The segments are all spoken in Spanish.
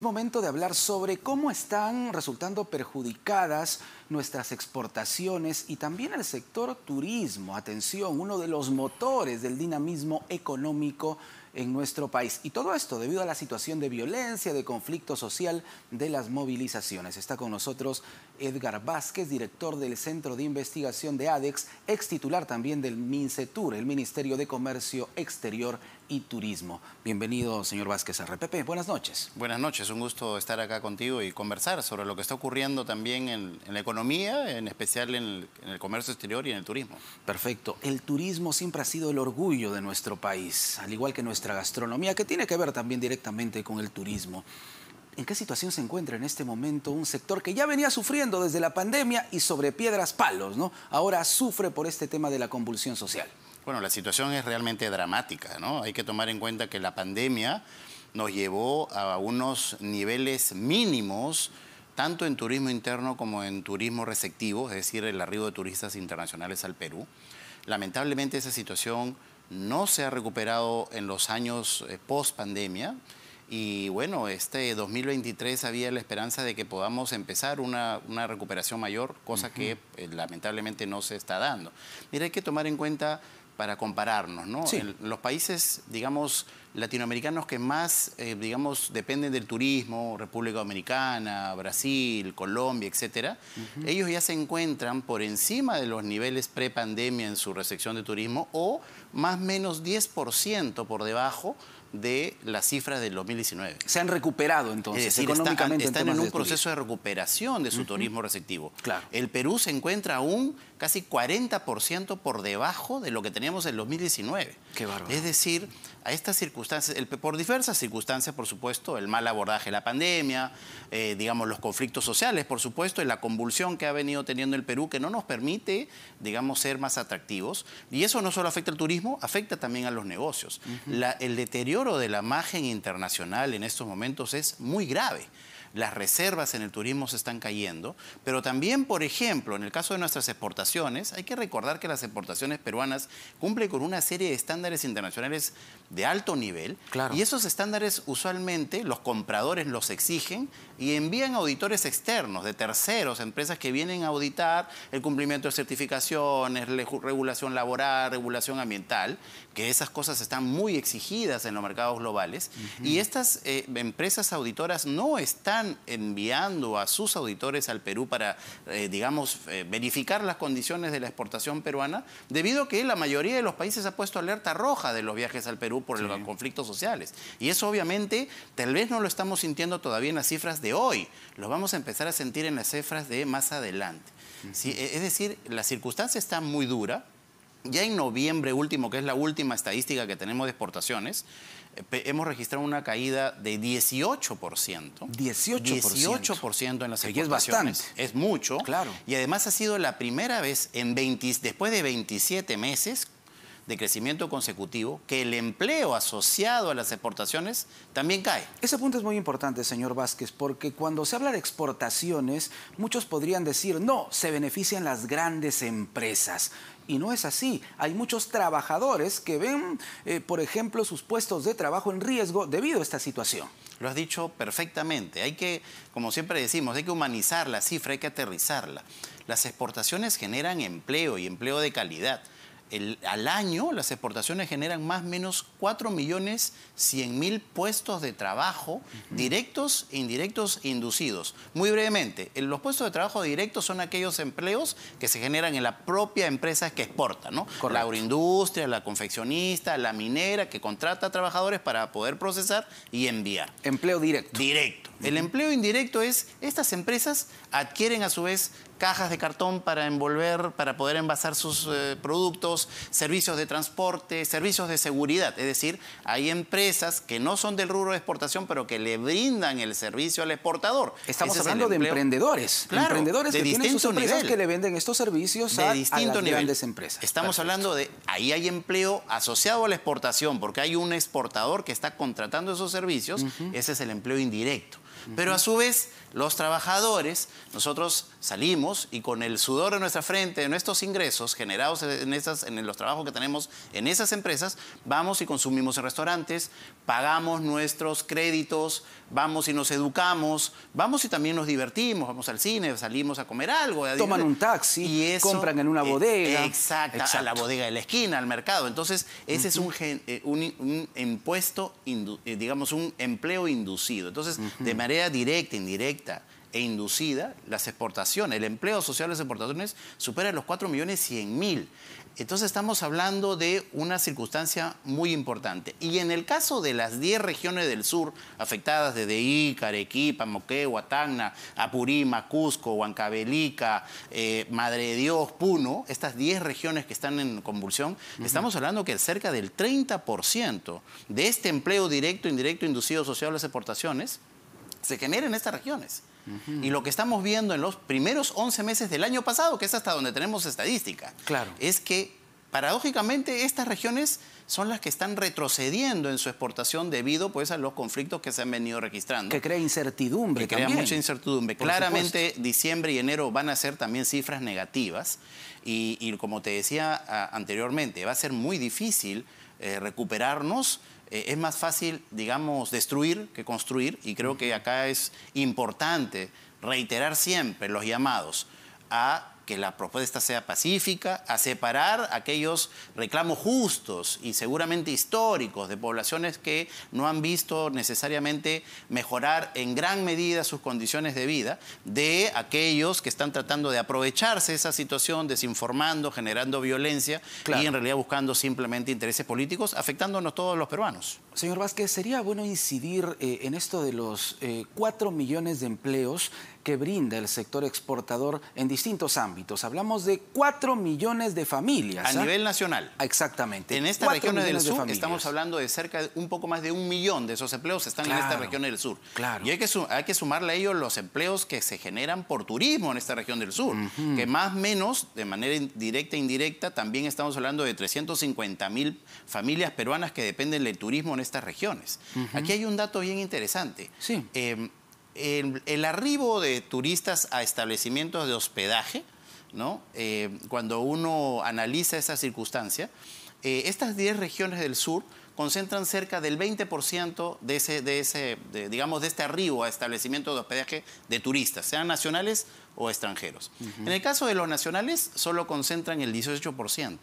momento de hablar sobre cómo están resultando perjudicadas nuestras exportaciones y también el sector turismo. Atención, uno de los motores del dinamismo económico en nuestro país. Y todo esto debido a la situación de violencia, de conflicto social, de las movilizaciones. Está con nosotros Edgar Vázquez, director del Centro de Investigación de ADEX, ex titular también del MINCETUR, el Ministerio de Comercio Exterior y Turismo. Bienvenido, señor Vázquez, a RPP. Buenas noches. Buenas noches, un gusto estar acá contigo y conversar sobre lo que está ocurriendo también en, la economía, en especial en el comercio exterior y en el turismo. Perfecto. El turismo siempre ha sido el orgullo de nuestro país, al igual que nuestra gastronomía, que tiene que ver también directamente con el turismo. ¿En qué situación se encuentra en este momento un sector que ya venía sufriendo desde la pandemia y sobre piedras palos, ¿no? Ahora sufre por este tema de la convulsión social. Bueno, la situación es realmente dramática, ¿no? Hay que tomar en cuenta que la pandemia nos llevó a unos niveles mínimos tanto en turismo interno como en turismo receptivo, es decir, el arribo de turistas internacionales al Perú. Lamentablemente esa situación no se ha recuperado en los años eh, post pandemia. Y bueno, este 2023 había la esperanza de que podamos empezar una, recuperación mayor, cosa que eh, lamentablemente no se está dando. Mira, hay que tomar en cuenta para compararnos, ¿no? los países, digamos, latinoamericanos que más, eh, digamos, dependen del turismo, República Dominicana, Brasil, Colombia, etcétera, ellos ya se encuentran por encima de los niveles pre-pandemia en su recepción de turismo o más o menos 10% por debajo de las cifras del 2019. Se han recuperado entonces, es económicamente. Están, en, un proceso de recuperación de su turismo receptivo. Claro. El Perú se encuentra aún casi 40% por debajo de lo que teníamos en 2019. Es decir, a estas circunstancias, por diversas circunstancias, por supuesto, el mal abordaje de la pandemia, eh, digamos, los conflictos sociales, por supuesto, y la convulsión que ha venido teniendo el Perú, que no nos permite, digamos, ser más atractivos. Y eso no solo afecta al turismo, afecta también a los negocios. el deterioro de la imagen internacional en estos momentos es muy grave las reservas en el turismo se están cayendo, pero también, por ejemplo, en el caso de nuestras exportaciones, hay que recordar que las exportaciones peruanas cumplen con una serie de estándares internacionales de alto nivel claro. y esos estándares usualmente los compradores los exigen y envían auditores externos de terceros, empresas que vienen a auditar el cumplimiento de certificaciones, regulación laboral, regulación ambiental, que esas cosas están muy exigidas en los mercados globales y estas eh, empresas auditoras no están enviando a sus auditores al Perú para, eh, digamos, eh, verificar las condiciones de la exportación peruana, debido a que la mayoría de los países ha puesto alerta roja de los viajes al Perú por los conflictos sociales. Y eso obviamente tal vez no lo estamos sintiendo todavía en las cifras de hoy, lo vamos a empezar a sentir en las cifras de más adelante. E, es decir, la circunstancia está muy dura, ya en noviembre último, que es la última estadística que tenemos de exportaciones, eh, hemos registrado una caída de 18%. 18%. 18% en las exportaciones. es bastante. Es mucho. Claro. Y además ha sido la primera vez en después de 27 meses de crecimiento consecutivo que el empleo asociado a las exportaciones también cae. Ese punto es muy importante, señor Vázquez, porque cuando se habla de exportaciones, muchos podrían decir, no, se benefician las grandes empresas. Y no es así. Hay muchos trabajadores que ven, eh, por ejemplo, sus puestos de trabajo en riesgo debido a esta situación. Lo has dicho perfectamente. Hay que, como siempre decimos, hay que humanizar la cifra, hay que aterrizarla. Las exportaciones generan empleo y empleo de calidad al año las exportaciones generan más o menos 4 millones puestos de trabajo directos e directos, indirectos, inducidos. Muy brevemente, los puestos de trabajo directos son aquellos empleos que se generan en la propia empresa que exporta, ¿no? La agroindustria, la confeccionista, la minera que contrata trabajadores para poder procesar y enviar. Empleo directo. Directo. El empleo indirecto es estas empresas adquieren a su vez cajas de cartón para envolver, para poder envasar sus eh, productos, servicios de transporte, servicios de seguridad. Es decir, hay empresas que no son del rubro de exportación, pero que le brindan el servicio al exportador. Estamos hablando de emprendedores. Claro, emprendedores de que tienen sus empresas que le venden estos servicios a, nivel. grandes empresas. Estamos hablando de, ahí hay empleo asociado a la exportación, porque hay un exportador que está contratando esos servicios. Ese es el empleo indirecto. Pero a su vez los trabajadores, nosotros salimos y con el sudor de nuestra frente, de nuestros ingresos generados en, en los trabajos que tenemos en esas empresas, vamos y consumimos en restaurantes, pagamos nuestros créditos, vamos y nos educamos, vamos y también nos divertimos, vamos al cine, salimos a comer algo. Toman un taxi, compran en una e bodega. Exacta, exacto. a la bodega de la esquina, al mercado. Entonces, ese es un, eh, impuesto, eh, digamos, un empleo inducido. Entonces, de manera directa, indirecta, e inducida, las exportaciones, el empleo social de las exportaciones supera los 4 millones mil. Entonces estamos hablando de una circunstancia muy importante. Y en el caso de las 10 regiones del sur afectadas desde Ica, Arequipa, Moquegua, Tacna, Apurima, Cusco, Huancabelica, eh, Madre de Dios, Puno, estas 10 regiones que están en convulsión, estamos hablando que cerca del 30% de este empleo directo, indirecto, inducido, social a las exportaciones, se genera estas regiones. Y lo que estamos viendo en los primeros 11 meses del año pasado, que es hasta donde tenemos estadística, es que paradójicamente estas regiones son las que están retrocediendo en su exportación debido pues, a los conflictos que se han venido registrando. Que crea incertidumbre. Que mucha incertidumbre. Claramente diciembre y enero van a ser también cifras negativas y, como te decía anteriormente, va a ser muy difícil eh, recuperarnos eh, es más fácil, digamos, destruir que construir y creo que acá es importante reiterar siempre los llamados a que la propuesta sea pacífica, a separar aquellos reclamos justos y seguramente históricos de poblaciones que no han visto necesariamente mejorar en gran medida sus condiciones de vida, de aquellos que están tratando de aprovecharse esa situación, desinformando, generando violencia y en realidad buscando simplemente intereses políticos, afectándonos todos los peruanos. Señor Vázquez, sería bueno incidir eh, en esto de los eh, cuatro millones de empleos que brinda el sector exportador en distintos ámbitos. Hablamos de 4 millones de familias. A ¿ah? nivel nacional. Exactamente. En esta región del sur estamos hablando de cerca de un poco más de un millón de esos empleos están en esta región del sur. Claro. Y hay que, hay que sumarle a ellos los empleos que se generan por turismo en esta región del sur, que más o menos, de manera directa e indirecta, también estamos hablando de 350 mil familias peruanas que dependen del turismo en estas regiones. Aquí hay un dato bien interesante. Sí. Em, el, arribo de turistas a establecimientos de hospedaje, eh, cuando uno analiza esa circunstancia, eh, estas 10 regiones del sur concentran cerca del 20% de ese, de ese digamos, de este arribo a establecimientos de hospedaje de turistas, sean nacionales o extranjeros. En el caso de los nacionales, solo concentran el 18%,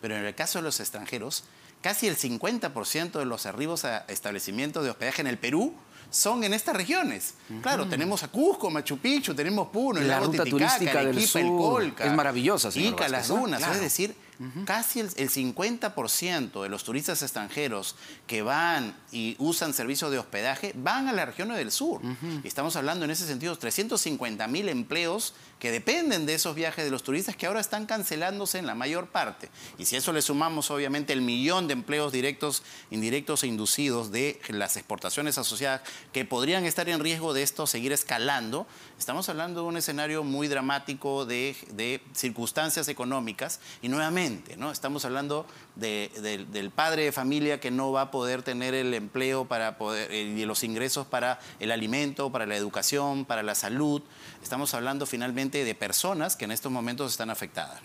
pero en el caso de los extranjeros, casi el 50% de los arribos a establecimientos de hospedaje en el Perú son en estas regiones. Claro, tenemos a Cusco, Machu Picchu, tenemos Puno, el la ruta turística del sur. el Colca. Es maravillosa, sí las dunas, es decir Casi el, 50% de los turistas extranjeros que van y usan servicios de hospedaje van a la región del sur. estamos hablando en ese sentido de 350 mil empleos que dependen de esos viajes de los turistas que ahora están cancelándose en la mayor parte. Y si eso le sumamos obviamente el millón de empleos directos, indirectos e inducidos de las exportaciones asociadas que podrían estar en riesgo de esto seguir escalando, estamos hablando de un escenario muy dramático de circunstancias económicas y nuevamente Estamos hablando del padre de familia que no va a poder tener el empleo para poder, eh, y los ingresos para el alimento, para la educación, para la salud. Estamos hablando finalmente de personas que en estos momentos están afectadas,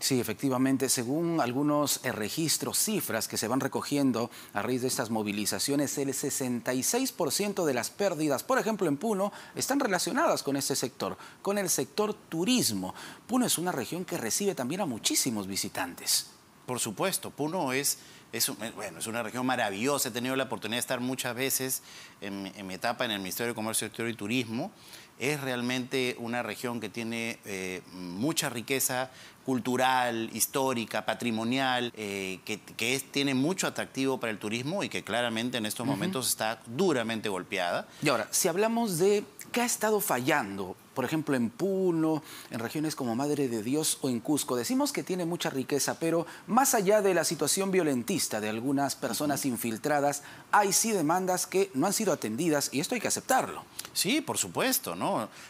Sí, efectivamente, según algunos eh, registros, cifras que se van recogiendo a raíz de estas movilizaciones, el 66% de las pérdidas, por ejemplo en Puno, están relacionadas con este sector, con el sector turismo. Puno es una región que recibe también a muchísimos visitantes. Por supuesto, Puno es, bueno, es una región maravillosa. He tenido la oportunidad de estar muchas veces en, en mi etapa en el Ministerio de Comercio Exterior y Turismo es realmente una región que tiene eh, mucha riqueza cultural, histórica, patrimonial, eh, que, tiene mucho atractivo para el turismo y que claramente en estos momentos está duramente golpeada. Y ahora, si hablamos de qué ha estado fallando, por ejemplo, en Puno, en regiones como Madre de Dios o en Cusco, decimos que tiene mucha riqueza, pero más allá de la situación violentista de algunas personas infiltradas, hay sí demandas que no han sido atendidas y esto hay que aceptarlo. Sí, por supuesto, ¿no?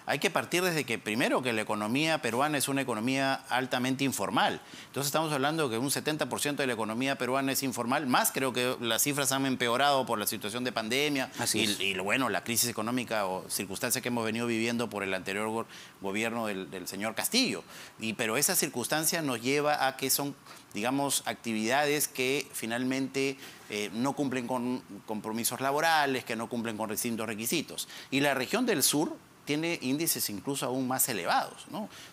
Hay que partir desde que, primero, que la economía peruana es una economía altamente informal. Entonces estamos hablando que un 70% de la economía peruana es informal, más creo que las cifras han empeorado por la situación de pandemia y, bueno, la crisis económica o circunstancias que hemos venido viviendo por el anterior gobierno del, señor Castillo. Y, pero esa circunstancia nos lleva a que son digamos, actividades que finalmente eh, no cumplen con compromisos laborales, que no cumplen con distintos requisitos. Y la región del sur tiene índices incluso aún más elevados,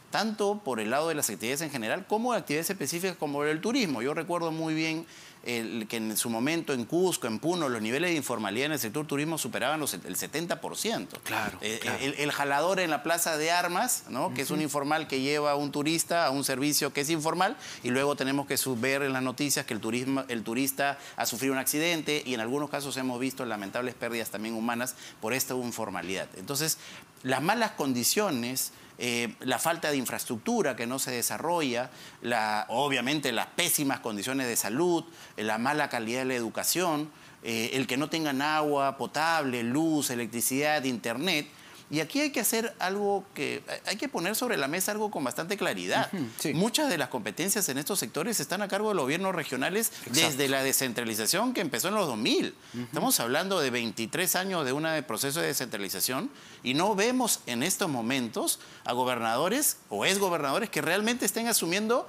tanto por el lado de las actividades en general como de actividades específicas como el turismo. Yo recuerdo muy bien que en su momento en Cusco, en Puno, los niveles de informalidad en el sector turismo superaban el 70%. Claro. Eh, el, jalador en la plaza de armas, ¿no? que es un informal que lleva a un turista a un servicio que es informal, y luego tenemos que ver en las noticias que el, turismo, el turista ha sufrido un accidente y en algunos casos hemos visto lamentables pérdidas también humanas por esta informalidad. Entonces, las malas condiciones eh, la falta de infraestructura que no se desarrolla, la, obviamente las pésimas condiciones de salud, eh, la mala calidad de la educación, eh, el que no tengan agua potable, luz, electricidad, internet. Y aquí hay que hacer algo que eh, hay que poner sobre la mesa algo con bastante claridad. Muchas de las competencias en estos sectores están a cargo de los gobiernos regionales desde la descentralización que empezó en los 2000. Estamos hablando de 23 años de un proceso de descentralización y no vemos en estos momentos a gobernadores o exgobernadores que realmente estén asumiendo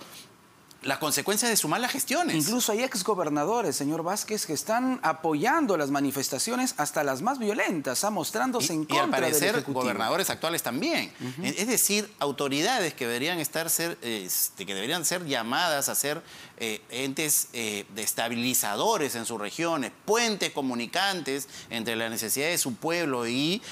las consecuencias de su mala gestión. Incluso hay exgobernadores, señor Vázquez, que están apoyando las manifestaciones hasta las más violentas, ah, mostrándose en contra Y al parecer, gobernadores actuales también. Es decir, autoridades que deberían, estar ser, este, que deberían ser llamadas a ser eh, entes eh, destabilizadores estabilizadores en sus regiones, puentes comunicantes entre la necesidad de su pueblo y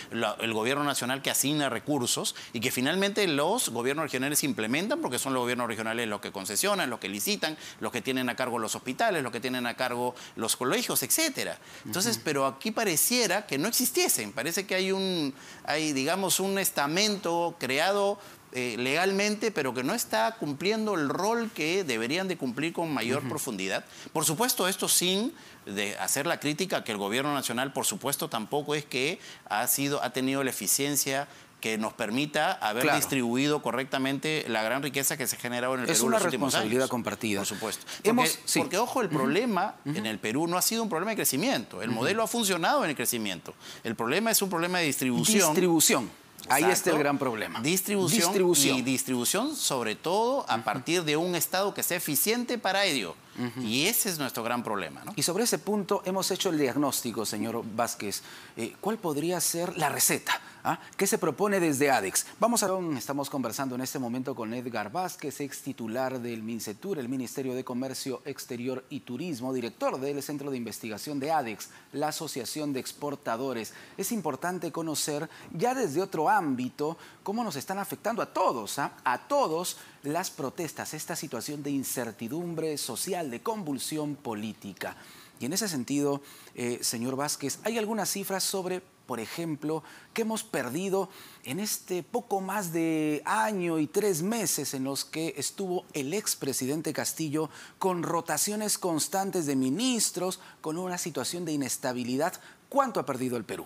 el gobierno nacional que asigna recursos y que finalmente los gobiernos regionales implementan porque son los gobiernos regionales los que concesionan, los que licitan, los que tienen a cargo los hospitales, los que tienen a cargo los colegios, etcétera. Entonces, pero aquí pareciera que no existiesen. Parece que hay un, hay, digamos, un estamento creado eh, legalmente, pero que no está cumpliendo el rol que deberían de cumplir con mayor profundidad. Por supuesto, esto sin de hacer la crítica que el gobierno nacional, por supuesto, tampoco es que ha sido, ha tenido la eficiencia que nos permita haber distribuido correctamente la gran riqueza que se ha generado en el Perú. Es una responsabilidad compartida. Por supuesto. Porque, Hemos, porque ojo, el problema en el Perú no ha sido un problema de crecimiento. El modelo ha funcionado en el crecimiento. El problema es un problema de distribución. Distribución. Ahí está el gran problema. Distribución, distribución. Y distribución sobre todo a partir de un Estado que sea eficiente para ello. Y ese es nuestro gran problema. Y sobre ese punto hemos hecho el diagnóstico, señor Vázquez. Eh, ¿Cuál podría ser la receta? Ah, ¿Qué se propone desde ADEX? Vamos a estamos conversando en este momento con Edgar Vázquez, ex titular del MINCETUR, el Ministerio de Comercio Exterior y Turismo, director del Centro de Investigación de ADEX, la Asociación de Exportadores. Es importante conocer ya desde otro ámbito cómo nos están afectando a todos, ¿ah? a todos las protestas, esta situación de incertidumbre social, de convulsión política. Y en ese sentido, eh, señor Vázquez, hay algunas cifras sobre, por ejemplo, qué hemos perdido en este poco más de año y tres meses en los que estuvo el expresidente Castillo con rotaciones constantes de ministros, con una situación de inestabilidad. ¿Cuánto ha perdido el Perú?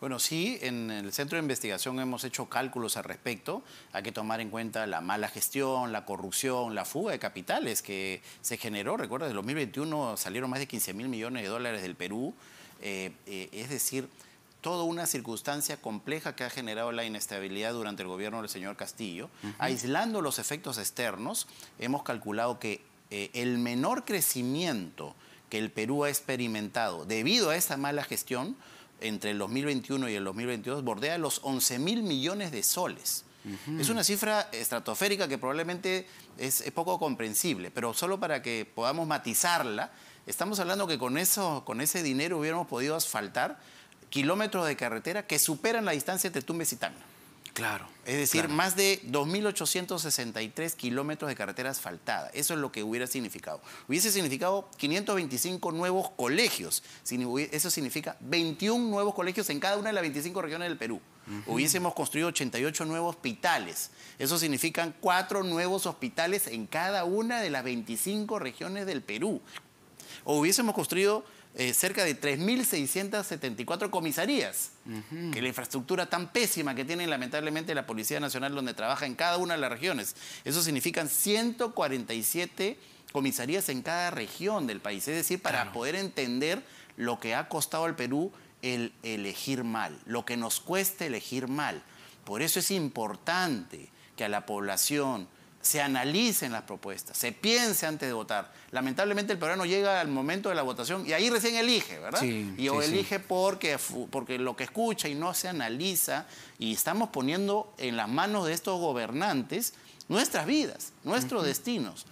Bueno, sí, en el centro de investigación hemos hecho cálculos al respecto. Hay que tomar en cuenta la mala gestión, la corrupción, la fuga de capitales que se generó. Recuerda, en 2021 salieron más de 15 mil millones de dólares del Perú. Eh, eh, es decir, toda una circunstancia compleja que ha generado la inestabilidad durante el gobierno del señor Castillo. Aislando los efectos externos, hemos calculado que eh, el menor crecimiento que el Perú ha experimentado debido a esa mala gestión entre el 2021 y el 2022 bordea los 11 mil millones de soles. Es una cifra estratosférica que probablemente es, poco comprensible, pero solo para que podamos matizarla, estamos hablando que con, eso, con ese dinero hubiéramos podido asfaltar kilómetros de carretera que superan la distancia entre Tumbes y Tacna. Claro. Es decir, más de 2.863 kilómetros de carretera asfaltada. Eso es lo que hubiera significado. Hubiese significado 525 nuevos colegios. Eso significa 21 nuevos colegios en cada una de las 25 regiones del Perú. Hubiésemos construido 88 nuevos hospitales. Eso significan cuatro nuevos hospitales en cada una de las 25 regiones del Perú. O hubiésemos construido eh, cerca de 3.674 comisarías, que la infraestructura tan pésima que tiene lamentablemente la Policía Nacional donde trabaja en cada una de las regiones. Eso significan 147 comisarías en cada región del país, es decir, para poder entender lo que ha costado al Perú el elegir mal, lo que nos cuesta elegir mal. Por eso es importante que a la población, se analicen las propuestas, se piense antes de votar. Lamentablemente el no llega al momento de la votación y ahí recién elige, ¿verdad? y elige Porque, porque lo que escucha y no se analiza y estamos poniendo en las manos de estos gobernantes nuestras vidas, nuestros destinos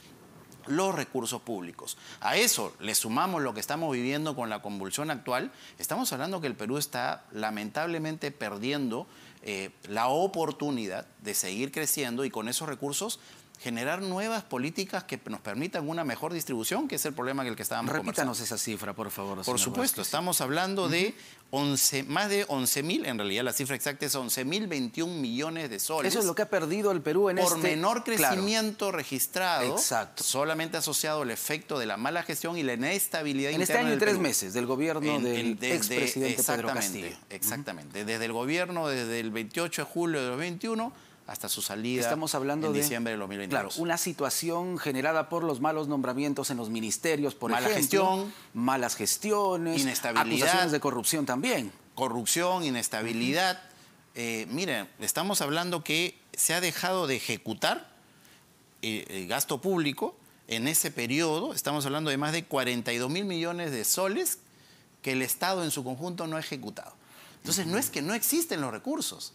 los recursos públicos. A eso le sumamos lo que estamos viviendo con la convulsión actual, estamos hablando que el Perú está lamentablemente perdiendo eh, la oportunidad de seguir creciendo y con esos recursos generar nuevas políticas que nos permitan una mejor distribución, que es el problema en el que estábamos Repítanos esa cifra, por favor. Por supuesto, estamos hablando de 11, más de mil en realidad la cifra exacta es mil 11 21 millones de soles. Eso es lo que ha perdido el Perú en este... Por menor crecimiento registrado, solamente asociado al efecto de la mala gestión y la inestabilidad en este año y tres meses del gobierno del ex presidente expresidente Pedro Castillo. Exactamente, desde el gobierno, desde el 28 de julio de 2021 hasta su salida. Estamos hablando en de diciembre de 2022. Claro, una situación generada por los malos nombramientos en los ministerios, por Mala gestión, malas gestiones, inestabilidad, acusaciones de corrupción también. Corrupción, inestabilidad. Eh, miren, estamos hablando que se ha dejado de ejecutar eh, el gasto público en ese periodo. Estamos hablando de más de 42 mil millones de soles que el Estado en su conjunto no ha ejecutado. Entonces, no es que no existen los recursos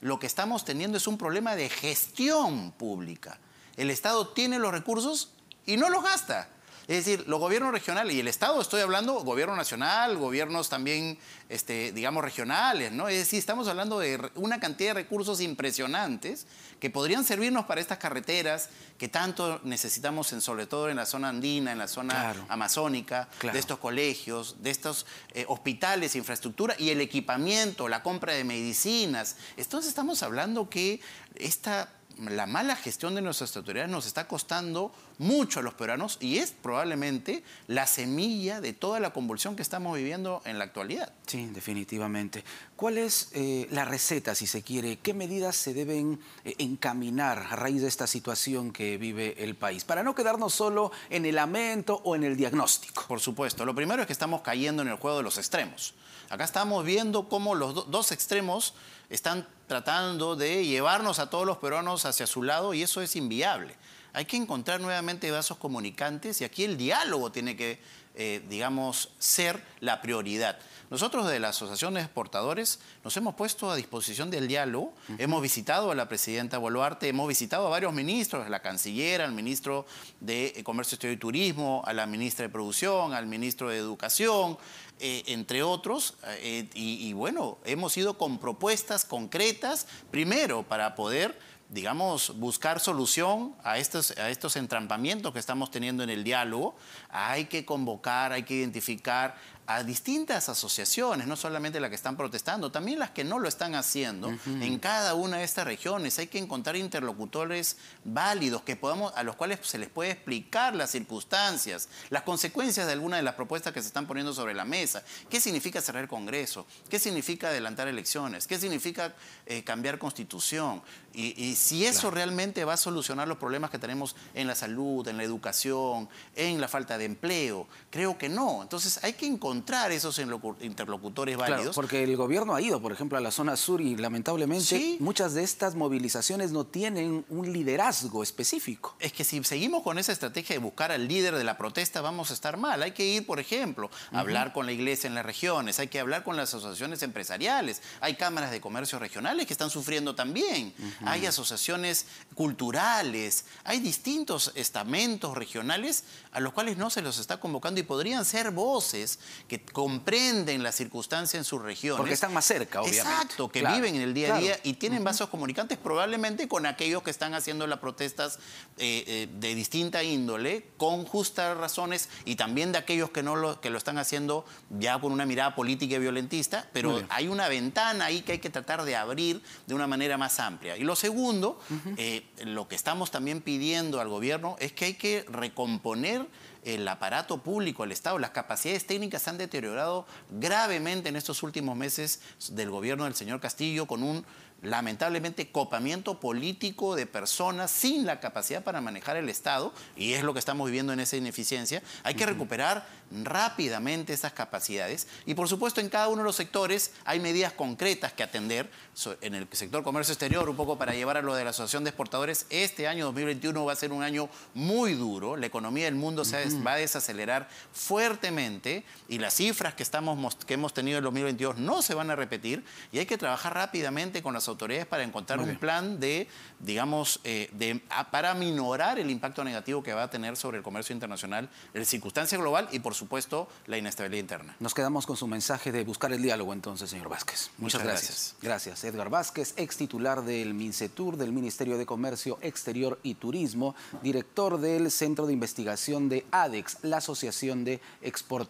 lo que estamos teniendo es un problema de gestión pública. El Estado tiene los recursos y no los gasta. Es decir, los gobiernos regionales y el Estado, estoy hablando, gobierno nacional, gobiernos también, este, digamos, regionales, ¿no? Es decir, estamos hablando de una cantidad de recursos impresionantes que podrían servirnos para estas carreteras que tanto necesitamos, en, sobre todo en la zona andina, en la zona amazónica, de estos colegios, de estos eh, hospitales, infraestructura y el equipamiento, la compra de medicinas. Entonces estamos hablando que esta la mala gestión de nuestras autoridades nos está costando mucho a los peruanos y es probablemente la semilla de toda la convulsión que estamos viviendo en la actualidad. Sí, definitivamente. ¿Cuál es eh, la receta, si se quiere? ¿Qué medidas se deben eh, encaminar a raíz de esta situación que vive el país? Para no quedarnos solo en el lamento o en el diagnóstico. Por supuesto. Lo primero es que estamos cayendo en el juego de los extremos. Acá estamos viendo cómo los dos extremos están tratando de llevarnos a todos los peruanos hacia su lado y eso es inviable. Hay que encontrar nuevamente vasos comunicantes y aquí el diálogo tiene que, eh, digamos, ser la prioridad. Nosotros de la Asociación de Exportadores nos hemos puesto a disposición del diálogo, hemos visitado a la presidenta Boluarte, hemos visitado a varios ministros, a la canciller, al ministro de Comercio Exterior y Turismo, a la ministra de Producción, al ministro de Educación, eh, entre otros, eh, y bueno, hemos ido con propuestas concretas, primero para poder digamos, buscar solución a estos, a estos entrampamientos que estamos teniendo en el diálogo, hay que convocar, hay que identificar a distintas asociaciones, no solamente las que están protestando, también las que no lo están haciendo, en cada una de estas regiones. Hay que encontrar interlocutores válidos que podamos, a los cuales se les puede explicar las circunstancias, las consecuencias de alguna de las propuestas que se están poniendo sobre la mesa. ¿Qué significa cerrar el Congreso? ¿Qué significa adelantar elecciones? ¿Qué significa eh, cambiar constitución? Y, si eso realmente va a solucionar los problemas que tenemos en la salud, en la educación, en la falta de empleo, creo que no. Entonces hay que encontrar esos interlocutores válidos. porque el gobierno ha ido, por ejemplo, a la zona sur y lamentablemente muchas de estas movilizaciones no tienen un liderazgo específico. Es que si seguimos con esa estrategia de buscar al líder de la protesta vamos a estar mal. Hay que ir, por ejemplo, a hablar con la iglesia en las regiones, hay que hablar con las asociaciones empresariales, hay cámaras de comercio regionales que están sufriendo también hay asociaciones culturales, hay distintos estamentos regionales a los cuales no se los está convocando y podrían ser voces que comprenden la circunstancia en sus regiones. Porque están más cerca, obviamente. Exacto, que viven en el día a día y tienen vasos comunicantes probablemente con aquellos que están haciendo las protestas eh, eh, de distinta índole, con justas razones y también de aquellos que, no lo, que lo están haciendo ya con una mirada política y violentista, pero hay una ventana ahí que hay que tratar de abrir de una manera más amplia lo segundo, eh, lo que estamos también pidiendo al gobierno es que hay que recomponer el aparato público, el Estado, las capacidades técnicas se han deteriorado gravemente en estos últimos meses del gobierno del señor Castillo con un lamentablemente copamiento político de personas sin la capacidad para manejar el Estado, y es lo que estamos viviendo en esa ineficiencia. Hay que recuperar rápidamente esas capacidades. Y por supuesto, en cada uno de los sectores hay medidas concretas que atender. En el sector comercio exterior, un poco para llevar a lo de la Asociación de Exportadores, este año 2021 va a ser un año muy duro. La economía del mundo se va a desacelerar fuertemente y las cifras que, estamos, que hemos tenido en 2022 no se van a repetir. Y hay que trabajar rápidamente con las autoridades para encontrar un plan de, digamos, eh, de, para minorar el impacto negativo que va a tener sobre el comercio internacional, la circunstancia global y, por supuesto, la inestabilidad interna. Nos quedamos con su mensaje de buscar el diálogo entonces, señor Vázquez. Muchas, gracias. gracias. Edgar Vázquez, ex titular del MINCETUR, del Ministerio de Comercio Exterior y Turismo, director del Centro de Investigación de ADEX, la Asociación de Exportadores.